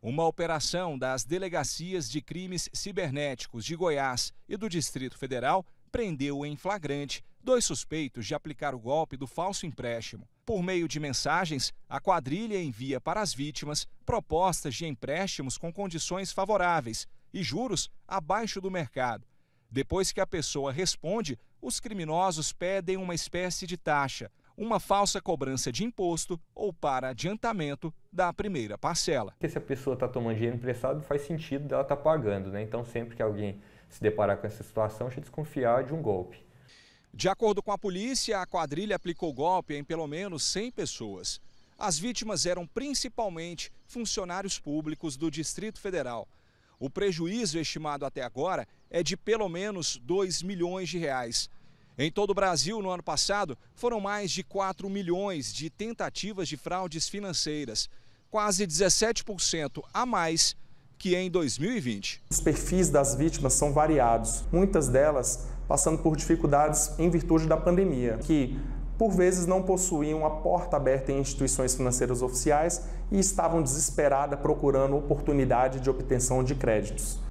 Uma operação das delegacias de crimes cibernéticos de Goiás e do Distrito Federal prendeu em flagrante dois suspeitos de aplicar o golpe do falso empréstimo. Por meio de mensagens, a quadrilha envia para as vítimas propostas de empréstimos com condições favoráveis e juros abaixo do mercado. Depois que a pessoa responde, os criminosos pedem uma espécie de taxa uma falsa cobrança de imposto ou para adiantamento da primeira parcela. Porque se a pessoa está tomando dinheiro emprestado, faz sentido dela estar tá pagando, né? Então, sempre que alguém se deparar com essa situação, já desconfiar de um golpe. De acordo com a polícia, a quadrilha aplicou golpe em pelo menos 100 pessoas. As vítimas eram principalmente funcionários públicos do Distrito Federal. O prejuízo estimado até agora é de pelo menos 2 milhões de reais. Em todo o Brasil, no ano passado, foram mais de 4 milhões de tentativas de fraudes financeiras, quase 17% a mais que em 2020. Os perfis das vítimas são variados, muitas delas passando por dificuldades em virtude da pandemia, que por vezes não possuíam a porta aberta em instituições financeiras oficiais e estavam desesperadas procurando oportunidade de obtenção de créditos.